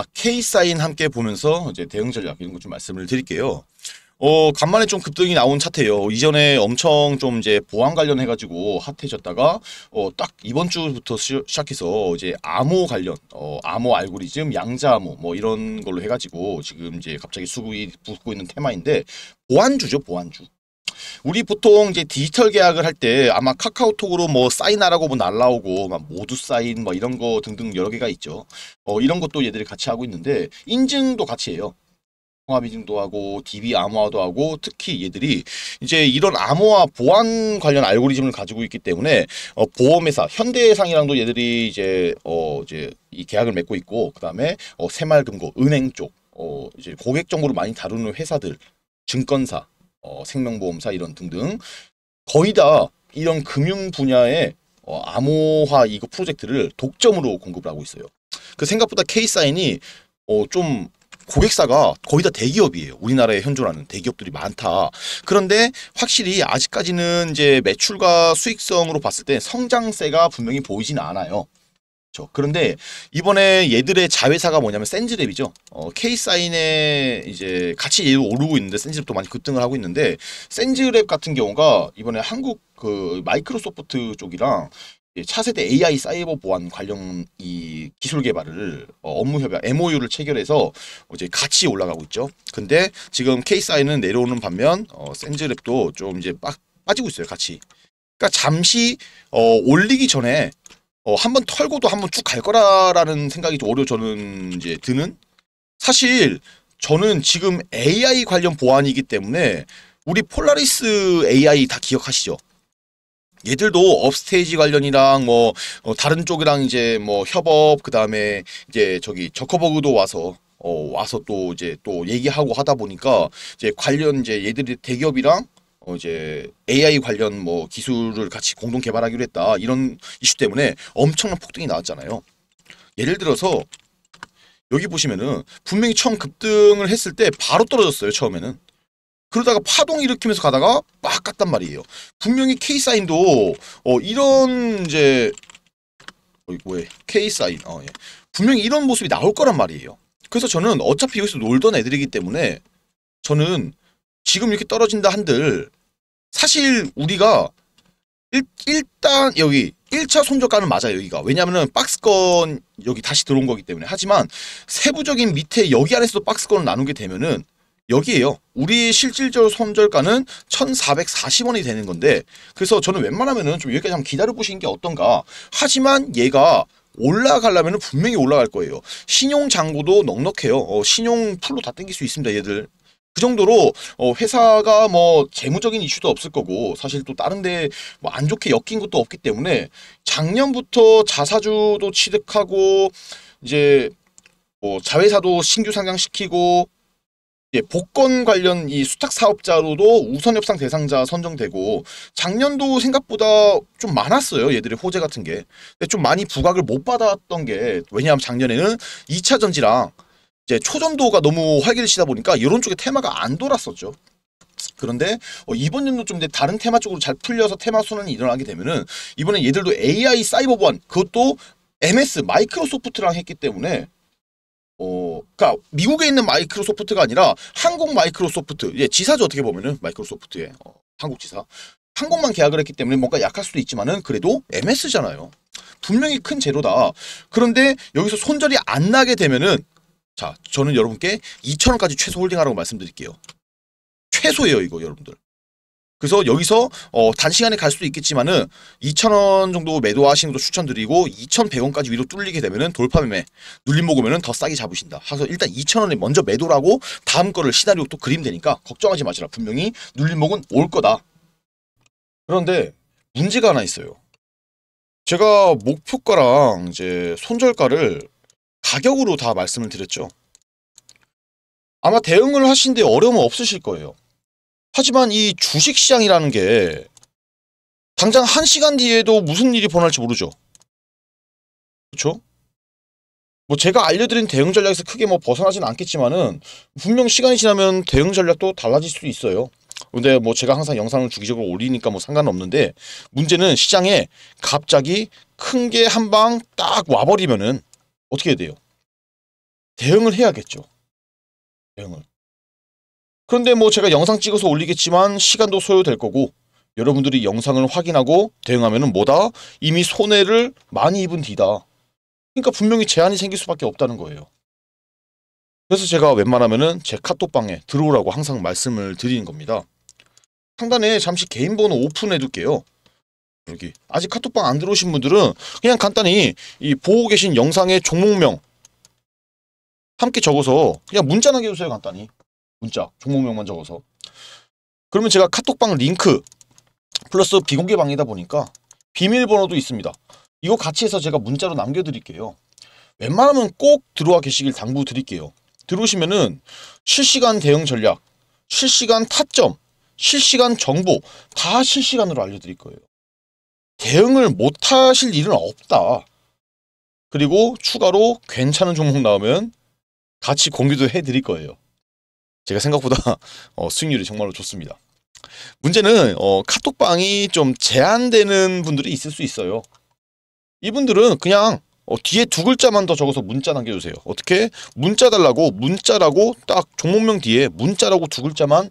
박 아, K 사인 함께 보면서 이제 대응 전략 이런 것 좀 말씀을 드릴게요. 어, 간만에 좀 급등이 나온 차트예요. 이전에 엄청 좀 이제 보안 관련해 가지고 핫해졌다가 어, 딱 이번 주부터 시, 작해서 이제 암호 관련 어, 암호 알고리즘, 양자 암호 뭐 이런 걸로 해 가지고 지금 이제 갑자기 수급이 붙고 있는 테마인데 보안주죠, 보안주. 우리 보통 이제 디지털 계약을 할 때 아마 카카오톡으로 뭐 사인하라고 뭐 날라오고 막 모두 사인 뭐 이런 거 등등 여러 개가 있죠. 어, 이런 것도 얘들이 같이 하고 있는데 인증도 같이 해요. 통합 인증도 하고 DB 암호화도 하고 특히 얘들이 이제 이런 암호화 보안 관련 알고리즘을 가지고 있기 때문에 어, 보험회사 현대해상이랑도 얘들이 이제 어 이제 이 계약을 맺고 있고 그다음에 어, 새마을금고 은행 쪽 어, 이제 고객 정보를 많이 다루는 회사들 증권사 어, 생명보험사 이런 등등 거의 다 이런 금융 분야의 어, 암호화 이거 프로젝트를 독점으로 공급을 하고 있어요. 그 생각보다 K사인이 어, 좀 고객사가 거의 다 대기업이에요. 우리나라에 현존하는 대기업들이 많다. 그런데 확실히 아직까지는 이제 매출과 수익성으로 봤을 때 성장세가 분명히 보이진 않아요. 죠 그런데 이번에 얘들의 자회사가 뭐냐면 센즈랩이죠. 어, K사인에 이제 같이 얘도 오르고 있는데 센즈랩도 많이 급등을 하고 있는데 센즈랩 같은 경우가 이번에 한국 그 마이크로소프트 쪽이랑 차세대 AI 사이버 보안 관련 이 기술 개발을 어, 업무 협약 MOU를 체결해서 이제 같이 올라가고 있죠. 근데 지금 K사인은 내려오는 반면 어, 센즈랩도 좀 이제 빡, 빠지고 있어요. 같이. 그러니까 잠시 어, 올리기 전에 어, 한번 털고도 한번 쭉 갈 거라라는 생각이 좀 오히려 저는 이제 드는 사실 저는 지금 AI 관련 보안이기 때문에 우리 폴라리스 AI 다 기억하시죠? 얘들도 업스테이지 관련이랑 뭐 어, 다른 쪽이랑 이제 뭐 협업 그다음에 이제 저기 저커버그도 와서 어, 와서 또 이제 또 얘기하고 하다 보니까 이제 관련 이제 얘들이 대기업이랑 어 이제 AI 관련 뭐 기술을 같이 공동 개발하기로 했다 이런 이슈 때문에 엄청난 폭등이 나왔잖아요. 예를 들어서 여기 보시면은 분명히 처음 급등을 했을 때 바로 떨어졌어요 처음에는 그러다가 파동 일으키면서 가다가 빡 갔단 말이에요 분명히 K사인도 어 이런 이제 어, 뭐해 K사인 어, 예. 분명히 이런 모습이 나올 거란 말이에요 그래서 저는 어차피 여기서 놀던 애들이기 때문에 저는 지금 이렇게 떨어진다 한들 사실 우리가 일, 일단 여기 1차 손절가는 맞아요 여기가 왜냐면은 박스권 여기 다시 들어온 거기 때문에 하지만 세부적인 밑에 여기 안에서도 박스권을 나누게 되면은 여기에요 우리 실질적 손절가는 1440원이 되는 건데 그래서 저는 웬만하면은 좀 여기까지 한번 기다려 보시는 게 어떤가 하지만 얘가 올라가려면 분명히 올라갈 거예요 신용장고도 넉넉해요 어, 신용 풀로 다 땡길 수 있습니다 얘들 그 정도로 어, 회사가 뭐 재무적인 이슈도 없을 거고 사실 또 다른데 뭐 안 좋게 엮인 것도 없기 때문에 작년부터 자사주도 취득하고 이제 뭐 자회사도 신규 상장시키고 예, 복권 관련 이 수탁 사업자로도 우선 협상 대상자 선정되고 작년도 생각보다 좀 많았어요. 얘들의 호재 같은 게. 근데 좀 많이 부각을 못 받았던 게 왜냐하면 작년에는 2차 전지랑 이제 초전도가 너무 활기를치다 보니까 이런 쪽에 테마가 안 돌았었죠. 그런데 어, 이번 연도 좀 다른 테마 쪽으로 잘 풀려서 테마 순환이 일어나게 되면은 이번에 얘들도 AI 사이버 보안 그것도 MS 마이크로소프트랑 했기 때문에 어, 그러니까 미국에 있는 마이크로소프트가 아니라 한국 마이크로소프트 예, 지사죠 어떻게 보면은 마이크로소프트의 어, 한국 지사 한국만 계약을 했기 때문에 뭔가 약할 수도 있지만은 그래도 MS잖아요 분명히 큰 제로다 그런데 여기서 손절이 안 나게 되면은 자, 저는 여러분께 2,000원까지 최소 홀딩하라고 말씀드릴게요. 최소예요, 이거 여러분들. 그래서 여기서 어, 단시간에 갈 수도 있겠지만은 2,000원 정도 매도하시는 것도 추천드리고 2,100원까지 위로 뚫리게 되면은 돌파 매매 눌림먹으면은더 싸게 잡으신다. 그래서 일단 2,000원에 먼저 매도라고 다음 거를 시나리오 또 그림 되니까 걱정하지 마시라. 분명히 눌림먹은올 거다. 그런데 문제가 하나 있어요. 제가 목표가랑 이제 손절가를 가격으로 다 말씀을 드렸죠. 아마 대응을 하시는데 어려움은 없으실 거예요. 하지만 이 주식시장이라는 게 당장 한 시간 뒤에도 무슨 일이 벌어날지 모르죠. 그렇죠? 뭐 제가 알려드린 대응 전략에서 크게 뭐 벗어나진 않겠지만은 분명 시간이 지나면 대응 전략도 달라질 수도 있어요. 근데 뭐 제가 항상 영상을 주기적으로 올리니까 뭐 상관없는데 문제는 시장에 갑자기 큰 게 한 방 딱 와버리면은 어떻게 해야 돼요? 대응을 해야겠죠. 대응을. 그런데 뭐 제가 영상 찍어서 올리겠지만 시간도 소요될 거고 여러분들이 영상을 확인하고 대응하면 뭐다? 이미 손해를 많이 입은 뒤다. 그러니까 분명히 제한이 생길 수밖에 없다는 거예요. 그래서 제가 웬만하면 은제 카톡방에 들어오라고 항상 말씀을 드리는 겁니다. 상단에 잠시 개인 번호 오픈해둘게요. 여기 아직 카톡방 안 들어오신 분들은 그냥 간단히 이 보고 계신 영상의 종목명 함께 적어서 그냥 문자 남겨주세요 간단히 문자 종목명만 적어서 그러면 제가 카톡방 링크 플러스 비공개 방이다 보니까 비밀번호도 있습니다 이거 같이 해서 제가 문자로 남겨드릴게요 웬만하면 꼭 들어와 계시길 당부드릴게요 들어오시면은 실시간 대응 전략 실시간 타점 실시간 정보 다 실시간으로 알려드릴 거예요 대응을 못하실 일은 없다. 그리고 추가로 괜찮은 종목 나오면 같이 공유도 해드릴 거예요. 제가 생각보다 어, 수익률이 정말로 좋습니다. 문제는 어, 카톡방이 좀 제한되는 분들이 있을 수 있어요. 이분들은 그냥 어, 뒤에 두 글자만 더 적어서 문자 남겨주세요. 어떻게? 문자 달라고 문자라고 딱 종목명 뒤에 문자라고 두 글자만